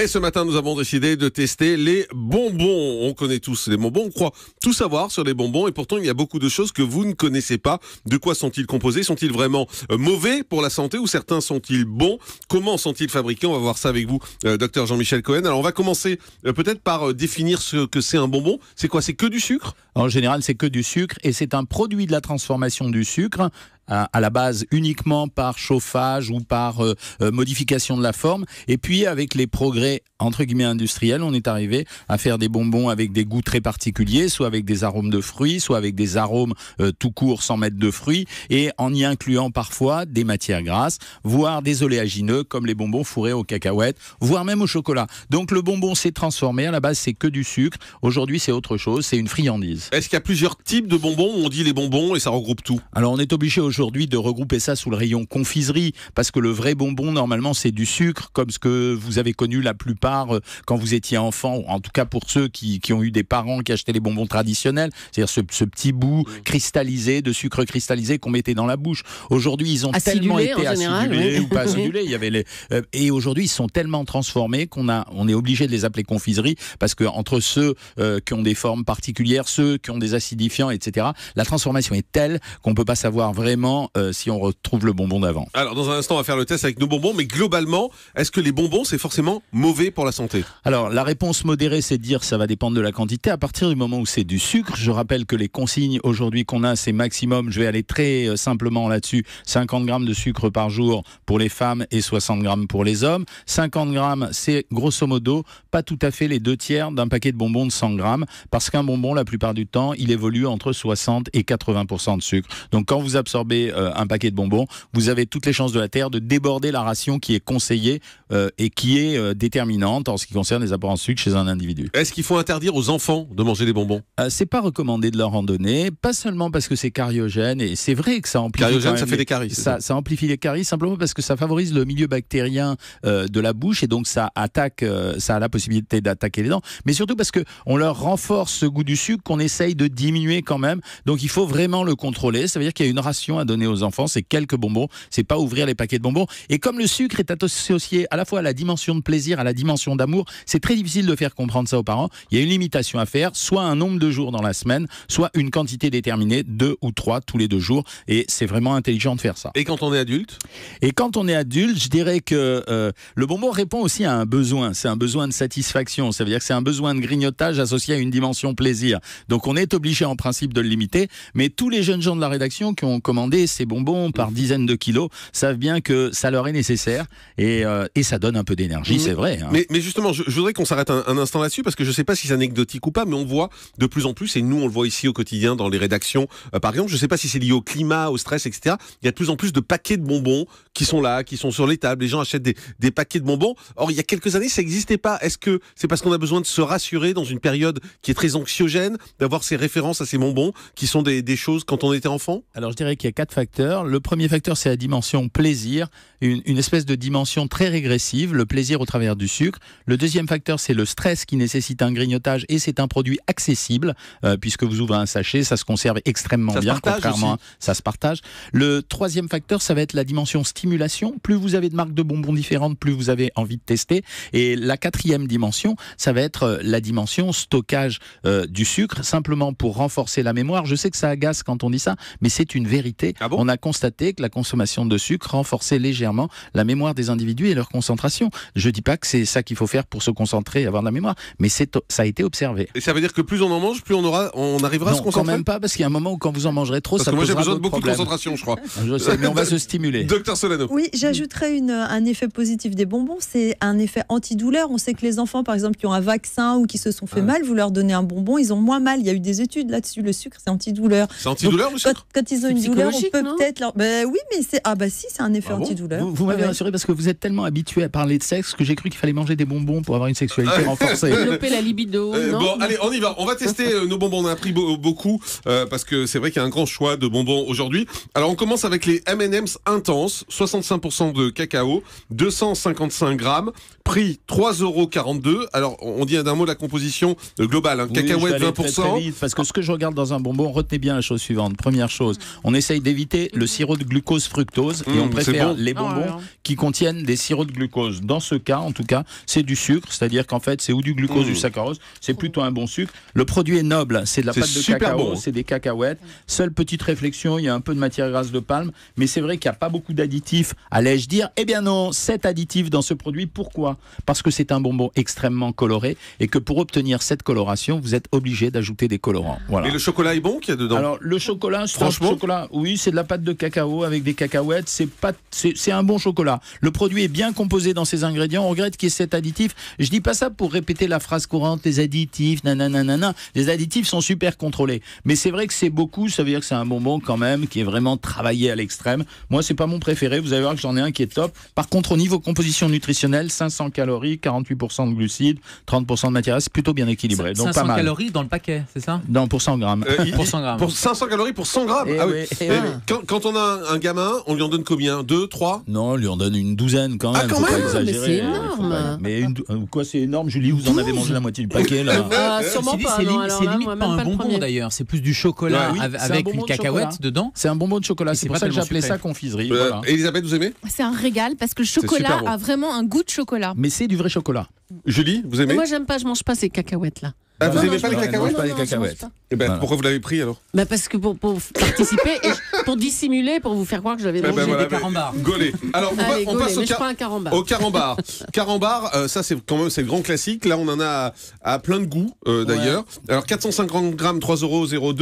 Et ce matin, nous avons décidé de tester les bonbons. On connaît tous les bonbons, on croit tout savoir sur les bonbons, et pourtant il y a beaucoup de choses que vous ne connaissez pas. De quoi sont-ils composés Sont-ils vraiment euh, mauvais pour la santé ou certains sont-ils bons Comment sont-ils fabriqués On va voir ça avec vous, euh, docteur Jean-Michel Cohen. Alors on va commencer euh, peut-être par définir ce que c'est un bonbon. C'est quoi C'est que du sucre En général, c'est que du sucre, et c'est un produit de la transformation du sucre à, la base uniquement par chauffage ou par euh, euh, modification de la forme. Et puis avec les progrès entre guillemets industriels, on est arrivé à faire des bonbons avec des goûts très particuliers, soit avec des arômes de fruits, soit avec des arômes euh, tout court sans mettre de fruits, et en y incluant parfois des matières grasses, voire des oléagineux comme les bonbons fourrés aux cacahuètes, voire même au chocolat. Donc le bonbon s'est transformé. À la base, c'est que du sucre. Aujourd'hui, c'est autre chose. C'est une friandise. Est-ce qu'il y a plusieurs types de bonbons On dit les bonbons et ça regroupe tout. Alors on est obligé aujourd'hui de regrouper ça sous le rayon confiserie, parce que le vrai bonbon, normalement, c'est du sucre, comme ce que vous avez connu la plupart euh, quand vous étiez enfant, en tout cas pour ceux qui, qui, ont eu des parents qui achetaient les bonbons traditionnels, c'est-à-dire ce, petit bout cristallisé, de sucre cristallisé qu'on mettait dans la bouche. Aujourd'hui, ils ont tellement été acidulés ou pas acidulés, il y avait les... Euh, et aujourd'hui, ils sont tellement transformés qu'on a, on est obligé de les appeler confiserie, parce que entre ceux euh, qui ont des formes particulières, ceux qui ont des acidifiants, etc., la transformation est telle qu'on ne peut pas savoir vraiment euh, si on retrouve le bonbon d'avant. Alors dans un instant, on va faire le test avec nos bonbons, mais globalement, est-ce que les bonbons, c'est forcément mauvais pour la santé Alors la réponse modérée, c'est de dire ça va dépendre de la quantité. À partir du moment où c'est du sucre, je rappelle que les consignes aujourd'hui qu'on a, c'est maximum, je vais aller très euh, simplement là-dessus, 50 grammes de sucre par jour pour les femmes et 60 grammes pour les hommes. 50 grammes, c'est grosso modo pas tout à fait les deux tiers d'un paquet de bonbons de 100 grammes, parce qu'un bonbon, la plupart du temps, il évolue entre 60 et 80 de sucre. Donc quand vous absorbez euh, un paquet de bonbons, vous avez toutes les chances de la Terre de déborder la ration qui est conseillée euh, et qui est euh, déterminante en ce qui concerne les apports en sucre chez un individu. Est-ce qu'il faut interdire aux enfants de manger des bonbons C'est pas recommandé de leur en donner, pas seulement parce que c'est cariogène, et c'est vrai que ça amplifie... ça fait des caries. Ça, ça, amplifie les caries simplement parce que ça favorise le milieu bactérien de la bouche et donc ça attaque, ça a la possibilité d'attaquer les dents, mais surtout parce que on leur renforce ce goût du sucre qu'on essaye de diminuer quand même. Donc il faut vraiment le contrôler. Ça veut dire qu'il y a une ration donner aux enfants, c'est quelques bonbons, c'est pas ouvrir les paquets de bonbons. Et comme le sucre est associé à la fois à la dimension de plaisir, à la dimension d'amour, c'est très difficile de faire comprendre ça aux parents. Il y a une limitation à faire, soit un nombre de jours dans la semaine, soit une quantité déterminée, deux ou trois tous les deux jours. Et c'est vraiment intelligent de faire ça. Et quand on est adulte Et quand on est adulte, je dirais que euh, le bonbon répond aussi à un besoin. C'est un besoin de satisfaction. Ça veut dire que c'est un besoin de grignotage associé à une dimension plaisir. Donc on est obligé en principe de le limiter. Mais tous les jeunes gens de la rédaction qui ont commandé ces bonbons par mm. dizaines de kilos savent bien que ça leur est nécessaire et, euh, et ça donne un peu d'énergie, mm. c'est vrai. Hein. Mais, mais, justement, je, voudrais qu'on s'arrête un, instant là-dessus parce que je ne sais pas si c'est anecdotique ou pas, mais on voit de plus en plus, et nous on le voit ici au quotidien dans les rédactions, euh, par exemple, je ne sais pas si c'est lié au climat, au stress, etc. Il y a de plus en plus de paquets de bonbons qui sont là, qui sont sur les tables, les gens achètent des, des paquets de bonbons. Or, il y a quelques années, ça n'existait pas. Est-ce que c'est parce qu'on a besoin de se rassurer dans une période qui est très anxiogène, d'avoir ces références à ces bonbons qui sont des, des choses quand on était enfant Alors, je dirais qu'il y a facteurs. Le premier facteur, c'est la dimension plaisir, une, espèce de dimension très régressive, le plaisir au travers du sucre. Le deuxième facteur, c'est le stress qui nécessite un grignotage et c'est un produit accessible, euh, puisque vous ouvrez un sachet, ça se conserve extrêmement bien, contrairement à ça se partage. Le troisième facteur, ça va être la dimension stimulation. Plus vous avez de marques de bonbons différentes, plus vous avez envie de tester. Et la quatrième dimension, ça va être euh, la dimension stockage euh, du sucre, simplement pour renforcer la mémoire. Je sais que ça agace quand on dit ça, mais c'est une vérité ah on a constaté que la consommation de sucre renforçait légèrement la mémoire des individus et leur concentration. Je ne dis pas que c'est ça qu'il faut faire pour se concentrer et avoir de la mémoire, mais ça a été observé. Et ça veut dire que plus on en mange, plus on, aura, on arrivera à se concentrer quand même pas, parce qu'il y a un moment où quand vous en mangerez trop, parce ça que moi j'ai besoin de beaucoup de concentration, je crois. mais on va se stimuler. Docteur Solano. Oui, j'ajouterais un effet positif des bonbons, c'est un effet antidouleur. On sait que les enfants, par exemple, qui ont un vaccin ou qui se sont fait ah. mal, vous leur donnez un bonbon, ils ont moins mal. Il y a eu des études là-dessus. Le sucre, c'est antidouleur. C'est antidouleur, Donc, quand, ils ont une douleur, peut être ben oui, mais c'est ah bah si, c'est un effet ah antidouleur. Vous, m'avez ah rassuré parce que vous êtes tellement habitué à parler de sexe que j'ai cru qu'il fallait manger des bonbons pour avoir une sexualité ah renforcée. Développer la libido. Euh, bon, allez, on y va. On va tester euh, nos bonbons. On a pris beaucoup euh, parce que c'est vrai qu'il y a un grand choix de bonbons aujourd'hui. Alors on commence avec les M&M's intenses, 65% de cacao, 255 grammes, prix 3,42 euros. Alors on dit d'un mot la composition globale. Hein, cacahuète 20%. parce que ce que je regarde dans un bonbon, retenez bien la chose suivante. Première chose, on essaye d'éviter le mhm. sirop de glucose fructose et on mhm, préfère les oh bonbons qui contiennent des sirops de glucose. Dans ce cas, en tout cas, c'est du sucre, c'est-à-dire qu'en fait, c'est ou du glucose ou mhm. du saccharose, c'est plutôt un bon sucre. Le produit est noble, c'est de la pâte de cacao, c'est des cacahuètes. Seule petite réflexion, il y a un peu de matière grasse de palme, mais c'est vrai qu'il n'y a pas beaucoup d'additifs, allais-je dire. Eh bien non, cet additif dans ce produit. Pourquoi Parce que c'est un bonbon extrêmement coloré et que pour obtenir cette coloration, vous êtes obligé d'ajouter des colorants. Voilà. Et le chocolat est bon qu'il y a dedans Alors, le chocolat, franchement, chocolat, oui, c'est de la pâte de cacao avec des cacahuètes, c'est pas, c'est un bon chocolat. Le produit est bien composé dans ses ingrédients. On regrette qu'il y ait cet additif. Je dis pas ça pour répéter la phrase courante, les additifs, nanana, Les additifs sont super contrôlés. Mais c'est vrai que c'est beaucoup. Ça veut dire que c'est un bonbon quand même qui est vraiment travaillé à l'extrême. Moi, c'est pas mon préféré. Vous allez voir que j'en ai un qui est top. Par contre, au niveau composition nutritionnelle, 500 calories, 48% de glucides, 30% de matière. C'est plutôt bien équilibré. Donc pas mal. calories dans le paquet, c'est ça Non, pour 100 euh, grammes. pour 100 grammes. 500 calories pour 100 grammes. Eh ah oui. Ah. quand, on a un gamin, on lui en donne combien Deux, trois Non, on lui en donne une douzaine quand ah, même. Ah, Mais c'est énorme. Mais euh, quoi, c'est énorme, Julie Vous en avez mangé la moitié du paquet là. Ah, ah, sûrement pas. C'est limite, pas un bonbon d'ailleurs. C'est plus du chocolat avec une cacahuète dedans. C'est un bonbon de chocolat. C'est pour ça que j'appelais ça confiserie. Elisabeth, vous aimez C'est un régal parce que le chocolat a vraiment un goût de chocolat. Mais c'est du vrai chocolat. Julie, vous aimez Moi, j'aime pas. Je mange pas ces cacahuètes là. Ah, vous n'aimez pas, les cacahuètes Pourquoi vous l'avez pris alors bah, Parce que pour, participer, et pour dissimuler, pour vous faire croire que j'avais ben, ben, mangé des carambars. Ben, alors, on, passe au, carambar. au carambar. Euh, ça c'est quand même le grand classique. Là, on en a à, plein de goûts euh, d'ailleurs. Alors, 450 grammes, 3,02 euros.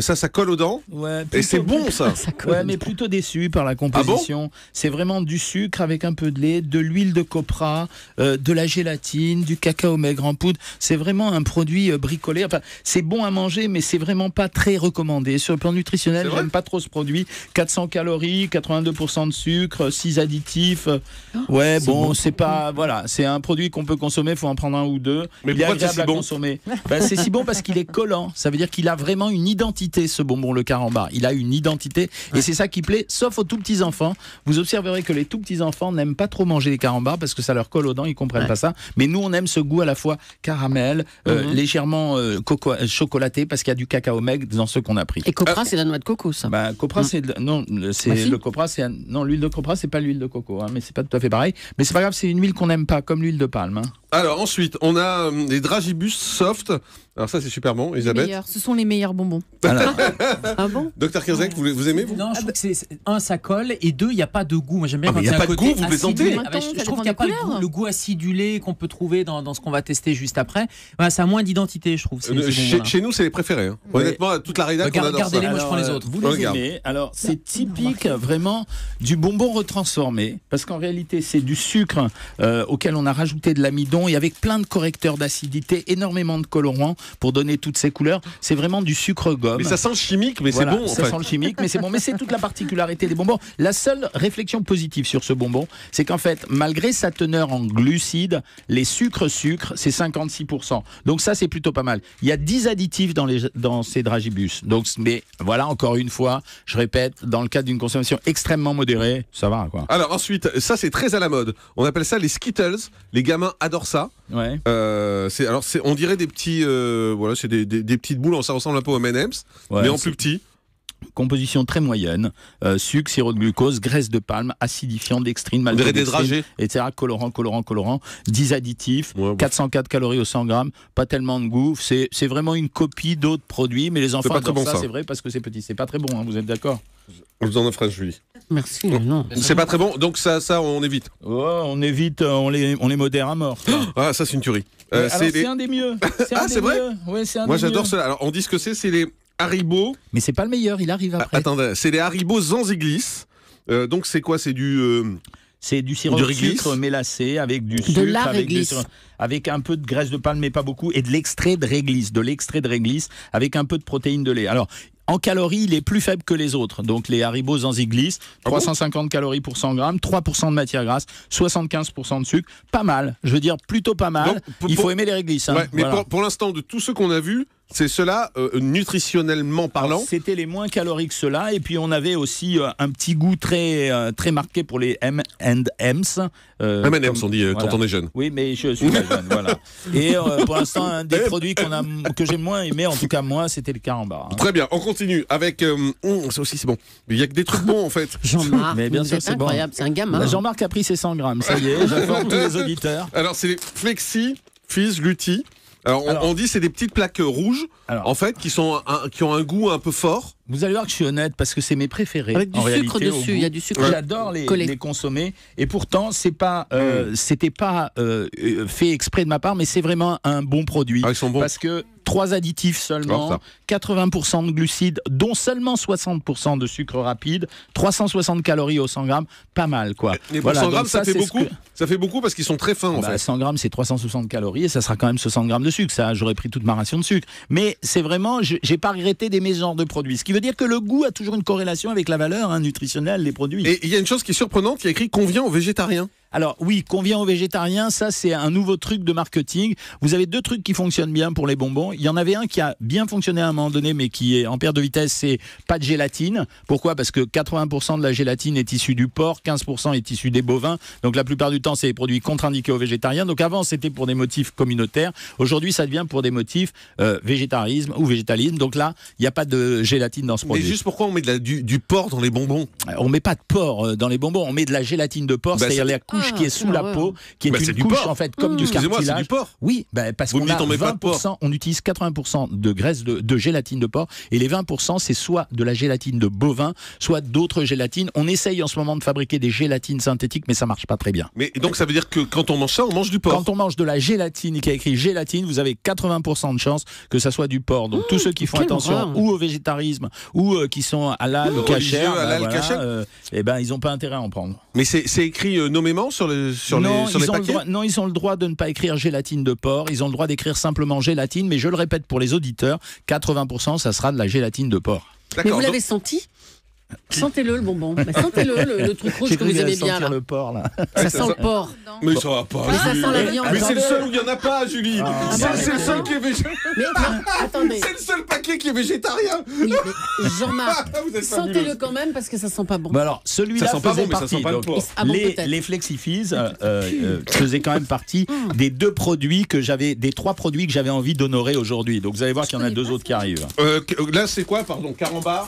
ça, ça colle aux dents. Ouais, et c'est bon ça. ouais, mais plutôt déçu par la ah composition. c'est vraiment du sucre avec un peu de lait, de l'huile de copra, euh, de la gélatine, du cacao maigre en poudre. C'est vraiment un produit euh, bricolé, Enfin, c'est bon à manger, mais c'est vraiment pas très recommandé. Sur le plan nutritionnel, j'aime pas trop ce produit. 400 calories, 82% de sucre, 6 additifs. Oh, ouais, bon, c'est pas. Voilà, c'est un produit qu'on peut consommer, faut en prendre un ou deux. Mais il pourquoi c'est si bon consommer. Bah, c'est si bon parce qu'il est collant. Ça veut dire qu'il a vraiment une identité, ce bonbon, le carambar. Il a une identité. Et c'est ça qui plaît, sauf aux tout petits enfants. Vous observerez que les tout petits enfants n'aiment pas trop manger les carambars parce que ça leur colle aux dents, ils comprennent pas ça. Mais nous, on aime ce goût à la fois caramel, euh, mhm chèrement euh, euh, chocolaté parce qu'il y a du cacao meg dans ceux qu'on a pris. Et copra, euh, c'est la noix de coco, ça bah, Copra, c'est non, le copra, c'est non l'huile de copra, c'est pas l'huile de coco, hein, mais c'est pas tout à fait pareil. Mais c'est pas grave, c'est une huile qu'on n'aime pas, comme l'huile de palme. Hein. Alors ensuite, on a euh, les dragibus soft. Alors ça, c'est super bon, Elisabeth. Meilleurs. Ce sont les meilleurs bonbons. Ah bon Docteur Kirzek, vous, aimez Non, je ah trouve bah que c'est un, ça colle, et deux, il n'y a pas de goût. Moi, j'aime bien ah, quand il y a, y a pas de goût, vous plaisantez. Ah, je, trouve qu'il n'y a pas le goût, acidulé qu'on peut trouver dans, ce qu'on va tester juste après. ça a moins d'identité, je trouve. Euh, chez, nous, c'est les préférés. Hein. Honnêtement, toute la rédaction Regardez, adore Regardez-les, moi, je prends les autres. Vous les aimez. Alors, c'est typique euh, vraiment du bonbon retransformé, parce qu'en réalité, c'est du sucre auquel on a rajouté de l'amidon y et avec plein de correcteurs d'acidité, énormément de colorants pour donner toutes ces couleurs. C'est vraiment du sucre gomme. Mais ça sent chimique, mais c'est bon. Ça fait. sent le chimique, mais c'est bon. Mais c'est toute la particularité des bonbons. La seule réflexion positive sur ce bonbon, c'est qu'en fait, malgré sa teneur en glucides, les sucres sucres, c'est 56%. Donc ça, c'est plutôt pas mal. Il y a 10 additifs dans, les, dans ces dragibus. Donc, mais voilà, encore une fois, je répète, dans le cadre d'une consommation extrêmement modérée, ça va quoi. Alors ensuite, ça c'est très à la mode. On appelle ça les Skittles. Les gamins adorent ça ça. Ouais. Euh, c'est alors c'est on dirait des petits euh, voilà c'est des, des, petites boules, ça ressemble un peu aux M&M's, mais en plus petit composition très moyenne, euh, sucre, sirop de glucose, graisse de palme, acidifiant, dextrine, maltodextrine, etc. Colorant, colorant, colorant, 10 additifs, 404 calories au 100 grammes, pas tellement de goût. C'est vraiment une copie d'autres produits, mais les enfants adorent bon ça, c'est vrai, parce que c'est petit. C'est pas très bon, hein, vous êtes d'accord on vous en offre un, Julie. Merci. Non. C'est pas très bon, donc ça, ça on évite. Oh, on évite, euh, on les, on les modère à mort. Ah, ça c'est une tuerie. Euh, c'est un des mieux. Ah, c'est vrai. Moi j'adore cela. Alors on dit ce que c'est, c'est les Haribo. Mais c'est pas le meilleur, il arrive ah, après. c'est les Haribo sans euh, donc c'est quoi C'est du. Euh, c'est du sirop de sucre mélacé avec du sucre, avec, un peu de graisse de palme, mais pas beaucoup, et de l'extrait de réglisse, de l'extrait de réglisse avec un peu de protéines de lait. Alors, en calories, il est plus faible que les autres. Donc les Haribo Zanziglis, 350 ah calories pour 100 grammes, 3% de matière grasse, 75% de sucre. Pas mal. Je veux dire, plutôt pas mal. il faut aimer les réglisses. Hein. mais pour, pour l'instant, de tous ceux qu'on a vu... C'est cela, euh, nutritionnellement parlant C'était les moins caloriques, cela. Et puis, on avait aussi euh, un petit goût très, euh, très marqué pour les M&M's. M&M's, on dit quand on est jeune. Oui, mais je suis jeune, voilà. Et pour l'instant, un des produits a, que j'ai moins aimé, en tout cas moi, c'était le carambar. Hein. Très bien, on continue avec... c'est ça aussi, c'est bon. il n'y a que des trucs bons, en fait. Jean-Marc, c'est bon. c'est un gamin. Bah, hein. Jean-Marc a pris ses 100 grammes, ça y est, tous les auditeurs. Alors, c'est les Flexi, Fizz, Lutti. Alors, on, dit c'est des petites plaques euh, rouges, en fait, qui, sont qui ont un goût un peu fort. Vous allez voir que je suis honnête parce que c'est mes préférés. Avec du sucre dessus, il y a du sucre. J'adore les, les, consommer et pourtant c'est pas, euh, hmm. c'était pas euh, fait exprès de ma part, mais c'est vraiment un bon produit. Ah, ils sont bons. Parce que Trois additifs seulement, 80% de glucides, dont seulement 60% de sucre rapide, 360 calories au 100 grammes, pas mal quoi. Mais 100 grammes, ça, fait beaucoup. Ça fait beaucoup parce qu'ils sont très fins en bah, fait. 100 grammes, c'est 360 calories et ça sera quand même 60 grammes de sucre. Ça, j'aurais pris toute ma ration de sucre. Mais c'est vraiment, j'ai pas regretté des ce genre de produits. Ce qui veut dire que le goût a toujours une corrélation avec la valeur hein, nutritionnelle des produits. Et il y a une chose qui est surprenante, qui a écrit convient aux végétariens. Alors oui, convient aux végétariens, ça c'est un nouveau truc de marketing. Vous avez deux trucs qui fonctionnent bien pour les bonbons. Il y en avait un qui a bien fonctionné à un moment donné, mais qui est en perte de vitesse, c'est pas de gélatine. Pourquoi Parce que 80% de la gélatine est issue du porc, 15% est issue des bovins. Donc la plupart du temps, c'est des produits contre-indiqués aux végétariens. Donc avant, c'était pour des motifs communautaires. Aujourd'hui, ça devient pour des motifs euh, végétarisme ou végétalisme. Donc là, il n'y a pas de gélatine dans ce produit. Mais juste pourquoi on met du, porc dans les bonbons euh, On met pas de porc euh, dans les bonbons, on met de la gélatine de porc, bah, ah, qui est sous ah, la peau, qui est bah, une couche en fait comme mmh. du cartilage. Du porc. Oui, bah, parce qu'on a 20%, on utilise 80% de graisse de, gélatine de porc et les 20% c'est soit de la gélatine de bovin, soit d'autres gélatines. On essaye en ce moment de fabriquer des gélatines synthétiques, mais ça marche pas très bien. Mais donc ça veut dire que quand on mange ça, on mange du porc. Quand on mange de la gélatine qui a écrit gélatine, vous avez 80% de chance que ça soit du porc. Donc tous mmh, ceux qui font attention ou au végétarisme ou euh, qui sont halal, mmh, bah, cachère, et euh, eh ben ils n'ont pas intérêt à en prendre. Mais c'est écrit euh, nommément sur, les, Non, ils ont le droit de ne pas écrire gélatine de porc. Ils ont le droit d'écrire simplement gélatine. Mais je le répète pour les auditeurs, 80%, ça sera de la gélatine de porc. Mais vous l'avez senti Sentez-le le bonbon. Bah, sentez-le le, truc rouge que vous aimez bien. Là. le porc là. Ah ça, sent le porc. Mais ça va pas. Ah, ça sent la viande. Mais c'est le seul où il n'y en a pas, Julie. Ah, bah, c'est bah, le seul qui est végétarien. C'est le seul paquet qui est végétarien. Jean-Marc, sentez-le quand même parce que ça sent pas bon. alors, celui-là bon, Mais ça sent pas porc. les, les Flexifis euh, euh, euh, faisaient quand même partie des deux produits que j'avais, des trois produits que j'avais envie d'honorer aujourd'hui. Donc vous allez voir qu'il y en a deux autres qui arrivent. Là, c'est quoi, pardon, carambar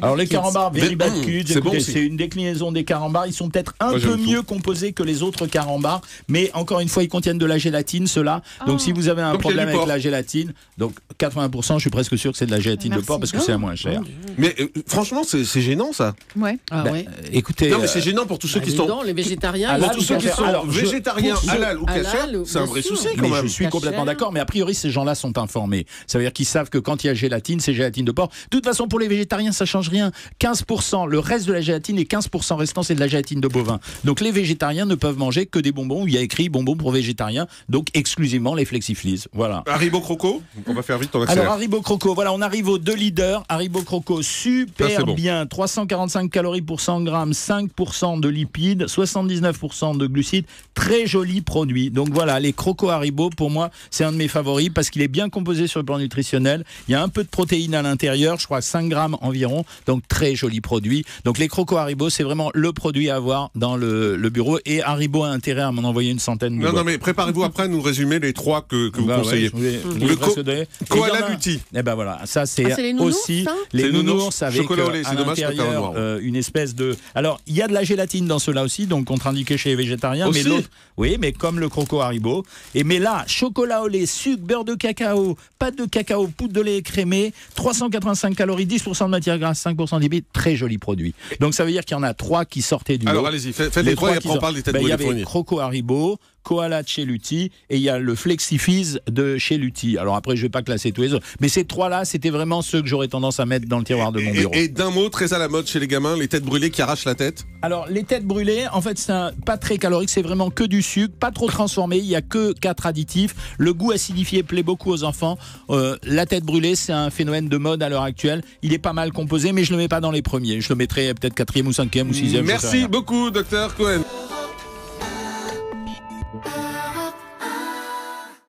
Alors les carambars Hmm, c'est une déclinaison des carambars. Ils sont peut-être un peu mieux composés que les autres carambars, mais encore une fois, ils contiennent de la gélatine, ceux-là. Donc ah. si vous avez un problème avec la gélatine, donc 80%, je suis presque sûr que c'est de la gélatine de porc parce que c'est à moins cher. Oh, mais euh, franchement, c'est gênant ça. Ouais. Ah ben, euh, écoutez, non mais euh, c'est gênant pour tous ceux qui sont les végétariens. Pour tous ceux qui sont végétariens, halal ou c'est un vrai souci quand Je suis complètement d'accord, mais a priori ces gens-là sont informés. Ça veut dire qu'ils savent que quand il y a gélatine, c'est gélatine de porc. De toute façon, pour les végétariens, ça change rien. 15 le reste de la gélatine et 15% restant, c'est de la gélatine de bovin. Donc les végétariens ne peuvent manger que des bonbons où il y a écrit bonbons pour végétariens, donc exclusivement les flexiflis. Voilà. Haribo Croco On va faire vite, Alors Haribo Croco, voilà, on arrive aux deux leaders. Haribo Croco, super bien. 345 calories pour 100 grammes, 5% de lipides, 79% de glucides. Très joli produit. Donc voilà, les Croco Haribo, pour moi, c'est un de mes favoris parce qu'il est bien composé sur le plan nutritionnel. Il y a un peu de protéines à l'intérieur, je crois 5 grammes environ. Donc très joli produit. Donc les crocos Haribo, c'est vraiment le produit à avoir dans le, bureau. Et Haribo a intérêt à m'en envoyer une centaine. De non, non, mais préparez-vous après à nous résumer les trois que, vous bah conseillez. le koala eh ben voilà, ça ah, c'est aussi les nounours, avec chocolat une espèce de. Alors il y a de la gélatine dans cela aussi, donc contre-indiqué chez les végétariens. mais oui, mais comme le croco Haribo. Et mais là, chocolat au lait, sucre, beurre de cacao, pâte de cacao, poudre de lait écrémé, 385 calories, 10% de matière grasse, 5% d'hibite très joli produit. Donc ça veut dire qu'il y en a trois qui sortaient du Alors allez-y, faites les, trois et après on parle des têtes ben, Il y avait Croco Haribo, Koala de chez Lutti et il y a le Flexifiz de chez Lutti. Alors après, je vais pas classer tous les autres, mais ces trois-là, c'était vraiment ceux que j'aurais tendance à mettre dans le tiroir de mon bureau. Et, d'un mot, très à la mode chez les gamins, les têtes brûlées qui arrachent la tête. Alors les têtes brûlées, en fait, c'est pas très calorique, c'est vraiment que du sucre, pas trop transformé, il y a que quatre additifs. Le goût acidifié plaît beaucoup aux enfants. Euh, la tête brûlée, c'est un phénomène de mode à l'heure actuelle. Il est pas mal composé, mais je le mets pas dans les premiers. Je le mettrai peut-être quatrième ou cinquième ou sixième. Merci beaucoup, docteur Cohen.